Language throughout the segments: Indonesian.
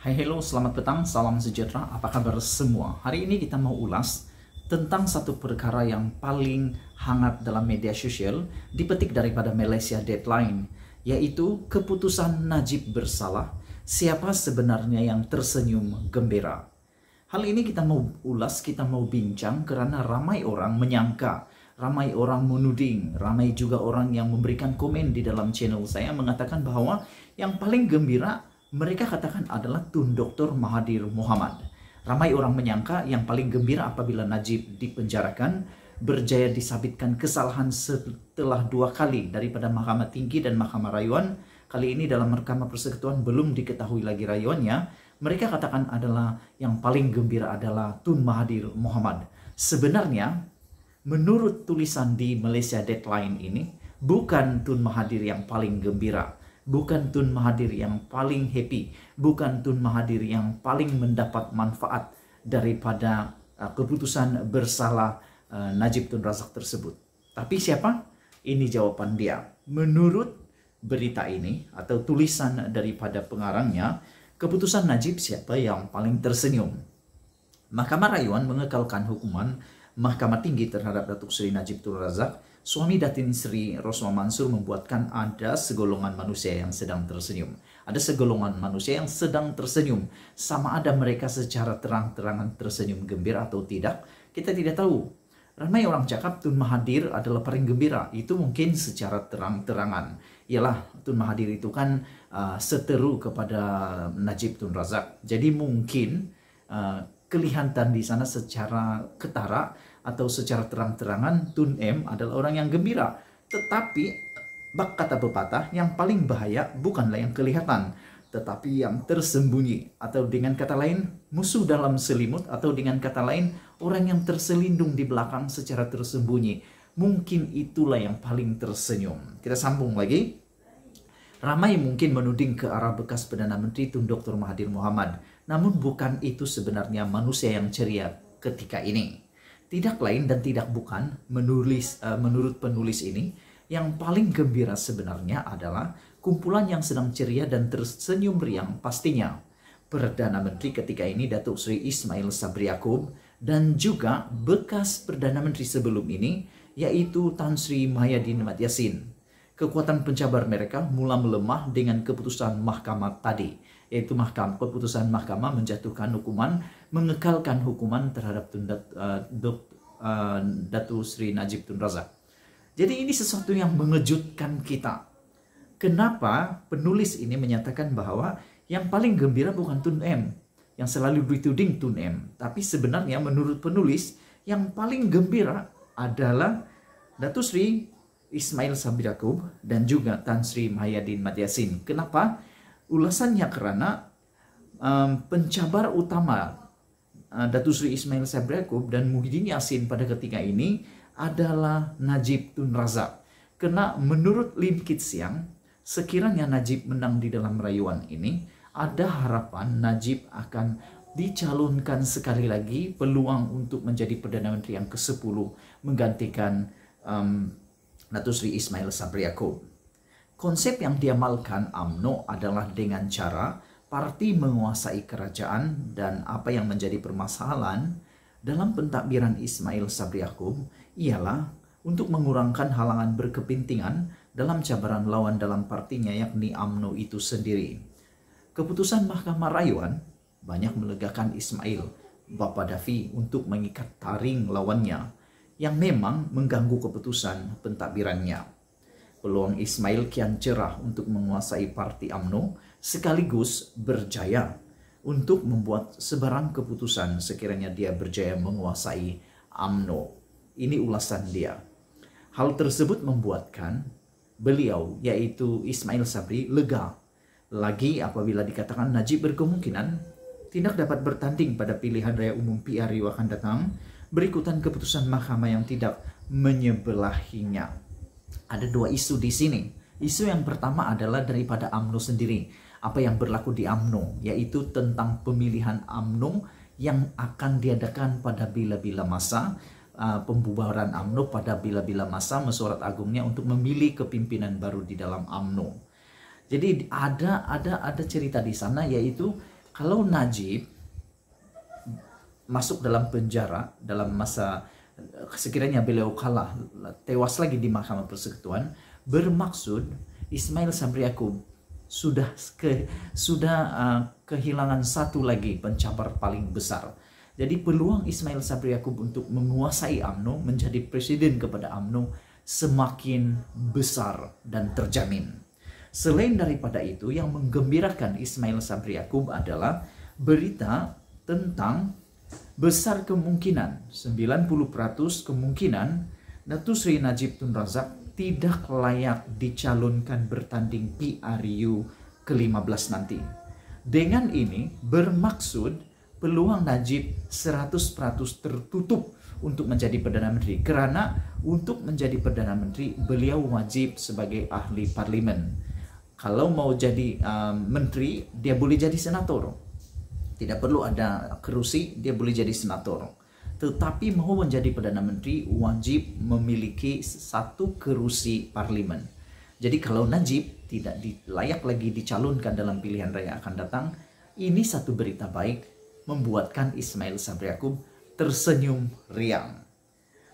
Hai hello, selamat petang, salam sejahtera, apa kabar semua? Hari ini kita mau ulas tentang satu perkara yang paling hangat dalam media sosial dipetik daripada Malaysia Deadline, yaitu keputusan Najib bersalah, siapa sebenarnya yang tersenyum gembira. Hal ini kita mau ulas, kita mau bincang karena ramai orang menyangka ramai orang menuding, ramai juga orang yang memberikan komen di dalam channel saya mengatakan bahwa yang paling gembira mereka katakan adalah Tun Dr. Mahathir Muhammad. Ramai orang menyangka yang paling gembira apabila Najib dipenjarakan berjaya disabitkan kesalahan setelah dua kali daripada Mahkamah Tinggi dan Mahkamah Rayuan. Kali ini dalam Mahkamah Persekutuan belum diketahui lagi rayuannya. Mereka katakan adalah yang paling gembira adalah Tun Mahathir Muhammad. Sebenarnya, menurut tulisan di Malaysia Deadline ini, bukan Tun Mahathir yang paling gembira, bukan Tun Mahadir yang paling happy, bukan Tun Mahadir yang paling mendapat manfaat daripada uh, keputusan bersalah uh, Najib Tun Razak tersebut. Tapi siapa? Ini jawaban dia. Menurut berita ini atau tulisan daripada pengarangnya, keputusan Najib siapa yang paling tersenyum? Mahkamah Rayuan mengekalkan hukuman Mahkamah Tinggi terhadap Datuk Seri Najib Tun Razak Suami Datin Sri Rosma Mansur membuatkan ada segolongan manusia yang sedang tersenyum. Ada segolongan manusia yang sedang tersenyum. Sama ada mereka secara terang-terangan tersenyum gembira atau tidak, kita tidak tahu. Ramai orang cakap Tun Mahathir adalah paling gembira. Itu mungkin secara terang-terangan. Ialah Tun Mahathir itu kan uh, seteru kepada Najib Tun Razak. Jadi mungkin uh, kelihatan di sana secara ketara atau secara terang-terangan Tun M adalah orang yang gembira. Tetapi bak kata pepatah yang paling bahaya bukanlah yang kelihatan, tetapi yang tersembunyi atau dengan kata lain musuh dalam selimut atau dengan kata lain orang yang terselindung di belakang secara tersembunyi. Mungkin itulah yang paling tersenyum. Kita sambung lagi. Ramai mungkin menuding ke arah bekas Perdana Menteri Tun Dr. Mahathir Muhammad namun bukan itu sebenarnya manusia yang ceria ketika ini. Tidak lain dan tidak bukan menulis uh, menurut penulis ini yang paling gembira sebenarnya adalah kumpulan yang sedang ceria dan tersenyum riang pastinya. Perdana Menteri ketika ini Datuk Sri Ismail Sabri Yaakob dan juga bekas Perdana Menteri sebelum ini yaitu Tan Sri Mahyadin Matyasin Yassin kekuatan pencabar mereka mula melemah dengan keputusan mahkamah tadi, yaitu mahkamah keputusan mahkamah menjatuhkan hukuman, mengekalkan hukuman terhadap tundat, uh, eh, dok, uh, Datu Sri Najib Tun Razak. Jadi ini sesuatu yang mengejutkan kita. Kenapa penulis ini menyatakan bahwa yang paling gembira bukan Tun M, yang selalu dituding Tun M, tapi sebenarnya menurut penulis yang paling gembira adalah Datu Sri Ismail Sabirakub dan juga Tan Sri Mahyadin Matyasin. Kenapa? Ulasannya karena um, pencabar utama uh, Datu Sri Ismail Sabirakub dan Muhyiddin Yasin pada ketika ini adalah Najib Tun Razak. Karena menurut Lim Kit Siang, sekiranya Najib menang di dalam rayuan ini, ada harapan Najib akan dicalonkan sekali lagi peluang untuk menjadi Perdana Menteri yang ke-10 menggantikan um, Natusri Ismail Sabriyako. Konsep yang diamalkan AMNO adalah dengan cara parti menguasai kerajaan dan apa yang menjadi permasalahan dalam pentadbiran Ismail Sabriyako ialah untuk mengurangkan halangan berkepentingan dalam cabaran lawan dalam partinya yakni AMNO itu sendiri. Keputusan Mahkamah Rayuan banyak melegakan Ismail, Bapak Davi untuk mengikat taring lawannya yang memang mengganggu keputusan pentadbirannya. Peluang Ismail kian cerah untuk menguasai parti AMNO sekaligus berjaya untuk membuat sebarang keputusan sekiranya dia berjaya menguasai AMNO. Ini ulasan dia. Hal tersebut membuatkan beliau yaitu Ismail Sabri lega. Lagi apabila dikatakan Najib berkemungkinan tidak dapat bertanding pada pilihan raya umum PRI akan datang, berikutan keputusan mahkamah yang tidak menyebelahinya. Ada dua isu di sini. Isu yang pertama adalah daripada AMNO sendiri. Apa yang berlaku di AMNO, yaitu tentang pemilihan AMNO yang akan diadakan pada bila-bila masa uh, pembubaran AMNO pada bila-bila masa mesurat agungnya untuk memilih kepimpinan baru di dalam AMNO. Jadi ada ada ada cerita di sana yaitu kalau Najib masuk dalam penjara dalam masa sekiranya beliau kalah tewas lagi di Mahkamah Persekutuan bermaksud Ismail Sabri Yaakob sudah ke, sudah uh, kehilangan satu lagi pencabar paling besar. Jadi peluang Ismail Sabri Yaakob untuk menguasai AMNO menjadi presiden kepada AMNO semakin besar dan terjamin. Selain daripada itu yang menggembirakan Ismail Sabri Yaakob adalah berita tentang besar kemungkinan 90% kemungkinan Datu Sri Najib Tun Razak tidak layak dicalonkan bertanding PRU ke-15 nanti. Dengan ini bermaksud peluang Najib 100% tertutup untuk menjadi Perdana Menteri kerana untuk menjadi Perdana Menteri beliau wajib sebagai ahli parlimen. Kalau mau jadi um, menteri dia boleh jadi senator tidak perlu ada kerusi, dia boleh jadi senator. Tetapi mau menjadi Perdana Menteri wajib memiliki satu kerusi parlimen. Jadi kalau Najib tidak layak lagi dicalonkan dalam pilihan raya akan datang, ini satu berita baik membuatkan Ismail Sabri Yaakob tersenyum riang.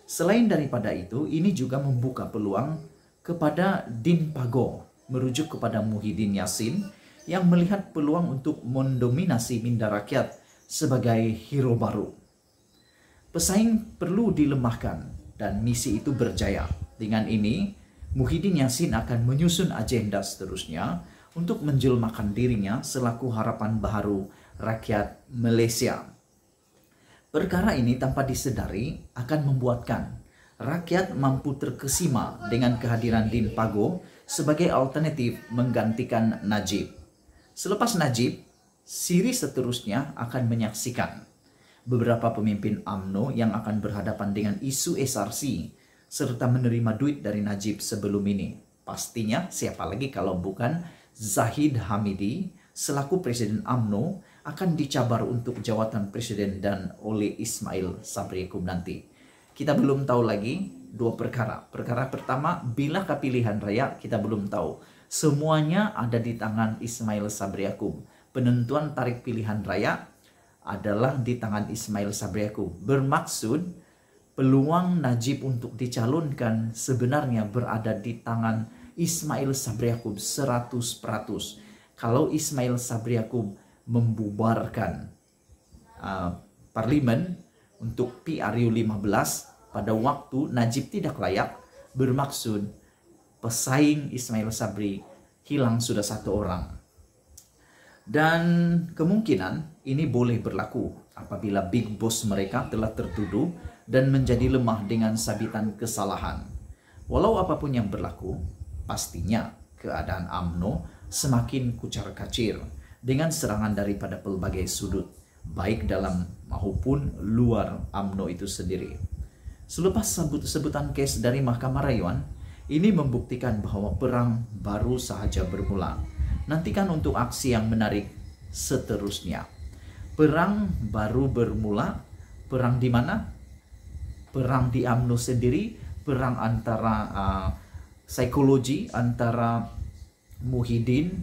Selain daripada itu, ini juga membuka peluang kepada Din Pago merujuk kepada Muhyiddin Yassin yang melihat peluang untuk mendominasi minda rakyat sebagai hero baru. Pesaing perlu dilemahkan dan misi itu berjaya. Dengan ini, Muhyiddin Yassin akan menyusun agenda seterusnya untuk menjelmakan dirinya selaku harapan baru rakyat Malaysia. Perkara ini tanpa disedari akan membuatkan rakyat mampu terkesima dengan kehadiran Din Pago sebagai alternatif menggantikan Najib. Selepas Najib, siri seterusnya akan menyaksikan beberapa pemimpin AMNO yang akan berhadapan dengan isu SRC serta menerima duit dari Najib sebelum ini. Pastinya siapa lagi kalau bukan Zahid Hamidi selaku Presiden AMNO akan dicabar untuk jawatan Presiden dan oleh Ismail Sabri Yaakob nanti. Kita belum tahu lagi dua perkara. Perkara pertama, bila kepilihan raya kita belum tahu Semuanya ada di tangan Ismail Sabri Penentuan tarik pilihan raya adalah di tangan Ismail Sabri Bermaksud peluang Najib untuk dicalonkan sebenarnya berada di tangan Ismail Sabri seratus 100%. Kalau Ismail Sabri membubarkan uh, parlemen untuk PRU 15 pada waktu Najib tidak layak bermaksud pesaing Ismail Sabri hilang sudah satu orang. Dan kemungkinan ini boleh berlaku apabila big boss mereka telah tertuduh dan menjadi lemah dengan sabitan kesalahan. Walau apapun yang berlaku, pastinya keadaan AMNO semakin kucar-kacir dengan serangan daripada pelbagai sudut, baik dalam maupun luar AMNO itu sendiri. Selepas sebut sebutan case dari Mahkamah Rayuan, ini membuktikan bahwa perang baru saja bermula. Nantikan untuk aksi yang menarik seterusnya. Perang baru bermula, perang di mana? Perang di AMNO sendiri, perang antara uh, psikologi antara Muhyiddin,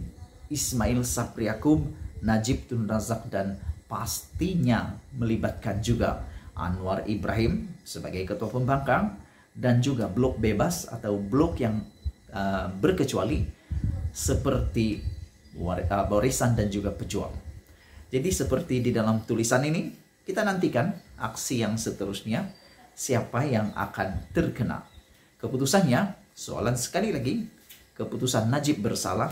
Ismail Sapriakum, Najib Tun Razak dan pastinya melibatkan juga Anwar Ibrahim sebagai ketua pembangkang dan juga blok bebas atau blok yang uh, berkecuali seperti uh, warisan dan juga pejuang. Jadi seperti di dalam tulisan ini, kita nantikan aksi yang seterusnya siapa yang akan terkena. Keputusannya, soalan sekali lagi, keputusan Najib bersalah,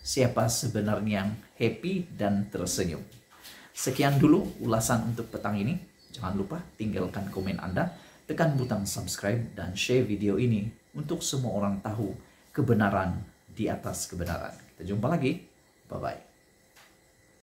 siapa sebenarnya yang happy dan tersenyum. Sekian dulu ulasan untuk petang ini. Jangan lupa tinggalkan komen Anda. Tekan butang subscribe dan share video ini untuk semua orang tahu kebenaran di atas kebenaran. Kita jumpa lagi. Bye-bye.